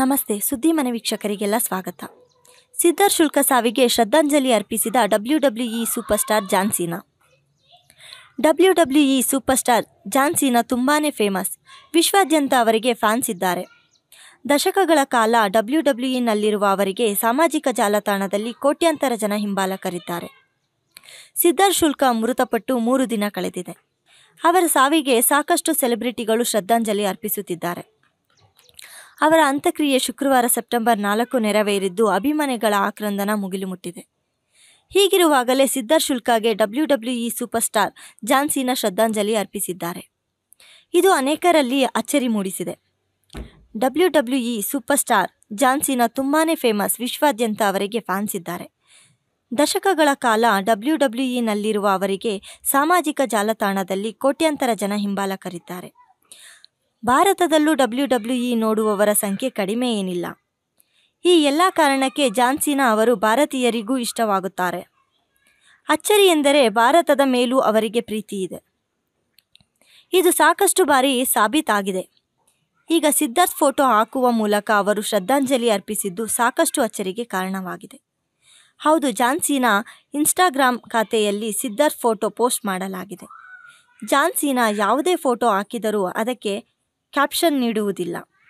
ನಮಸ್ತೆ ಸುದ್ದಿ ಮನೆ ವೀಕ್ಷಕರಿಗೆಲ್ಲ ಸ್ವಾಗತ ಸಿದ್ಧಾರ್ ಶುಲ್ಕ ಸಾವಿಗೆ ಶ್ರದ್ಧಾಂಜಲಿ ಅರ್ಪಿಸಿದ W W E super star John Cena W W E super star John Cena ತುಂಬಾ ಫೇಮಸ್ ವಿಶ್ವಾದ್ಯಂತ ಅವರಿಗೆ ಫ್ಯಾನ್ಸ್ ಇದ್ದಾರೆ ದಶಕಗಳ ಕಾಲ ಡಬ್ಲ್ಯೂ ಡಬ್ಲ್ಯೂ ಅವರಿಗೆ ಸಾಮಾಜಿಕ ಜಾಲತಾಣದಲ್ಲಿ ಕೋಟ್ಯಾಂತರ ಜನ ಹಿಂಬಾಲಕರಿದ್ದಾರೆ ಸಿದ್ದಾರ್ ಶುಲ್ಕ ಮೃತಪಟ್ಟು ಮೂರು ದಿನ ಕಳೆದಿದೆ ಅವರ ಸಾವಿಗೆ ಸಾಕಷ್ಟು ಸೆಲೆಬ್ರಿಟಿಗಳು ಶ್ರದ್ಧಾಂಜಲಿ ಅರ್ಪಿಸುತ್ತಿದ್ದಾರೆ ಅವರ ಅಂತ್ಯಕ್ರಿಯೆ ಶುಕ್ರವಾರ ಸೆಪ್ಟೆಂಬರ್ ನಾಲ್ಕು ನೆರವೇರಿದ್ದು ಅಭಿಮಾನಿಗಳ ಆಕ್ರಂದನ ಮುಗಿಲು ಮುಟ್ಟಿದೆ ಹೀಗಿರುವಾಗಲೇ ಸಿದ್ದಾರ್ ಶುಲ್ಕಾಗೆ W E super star John Cena ಶ್ರದ್ಧಾಂಜಲಿ ಅರ್ಪಿಸಿದ್ದಾರೆ ಇದು ಅನೇಕರಲ್ಲಿ ಅಚ್ಚರಿ ಮೂಡಿಸಿದೆ W E super star John Cena ತುಂಬಾ ಫೇಮಸ್ ವಿಶ್ವಾದ್ಯಂತ ಅವರಿಗೆ ಫ್ಯಾನ್ಸ್ ಇದ್ದಾರೆ ದಶಕಗಳ ಕಾಲ ಡಬ್ಲ್ಯೂ ಇನಲ್ಲಿರುವ ಅವರಿಗೆ ಸಾಮಾಜಿಕ ಜಾಲತಾಣದಲ್ಲಿ ಕೋಟ್ಯಂತರ ಜನ ಹಿಂಬಾಲಕರಿದ್ದಾರೆ ಭಾರತದಲ್ಲೂ ಡಬ್ಲ್ಯೂ ಡಬ್ಲ್ಯೂ ಇ ನೋಡುವವರ ಸಂಖ್ಯೆ ಕಡಿಮೆ ಏನಿಲ್ಲ ಈ ಎಲ್ಲ ಕಾರಣಕ್ಕೆ ಜಾನ್ಸಿನಾ ಅವರು ಭಾರತೀಯರಿಗೂ ಇಷ್ಟವಾಗುತ್ತಾರೆ ಅಚ್ಚರಿ ಎಂದರೆ ಭಾರತದ ಮೇಲೂ ಅವರಿಗೆ ಪ್ರೀತಿ ಇದೆ ಇದು ಸಾಕಷ್ಟು ಬಾರಿ ಸಾಬೀತಾಗಿದೆ ಈಗ ಸಿದ್ಧಾರ್ಥ್ ಫೋಟೋ ಹಾಕುವ ಮೂಲಕ ಅವರು ಶ್ರದ್ಧಾಂಜಲಿ ಅರ್ಪಿಸಿದ್ದು ಸಾಕಷ್ಟು ಅಚ್ಚರಿಗೆ ಕಾರಣವಾಗಿದೆ ಹೌದು ಜಾನ್ಸೀನಾ ಇನ್ಸ್ಟಾಗ್ರಾಮ್ ಖಾತೆಯಲ್ಲಿ ಸಿದ್ಧಾರ್ಥ್ ಫೋಟೋ ಪೋಸ್ಟ್ ಮಾಡಲಾಗಿದೆ ಜಾನ್ಸೀನಾ ಯಾವುದೇ ಫೋಟೋ ಹಾಕಿದರೂ ಅದಕ್ಕೆ ಕ್ಯಾಪ್ಷನ್ ನೀಡುವುದಿಲ್ಲ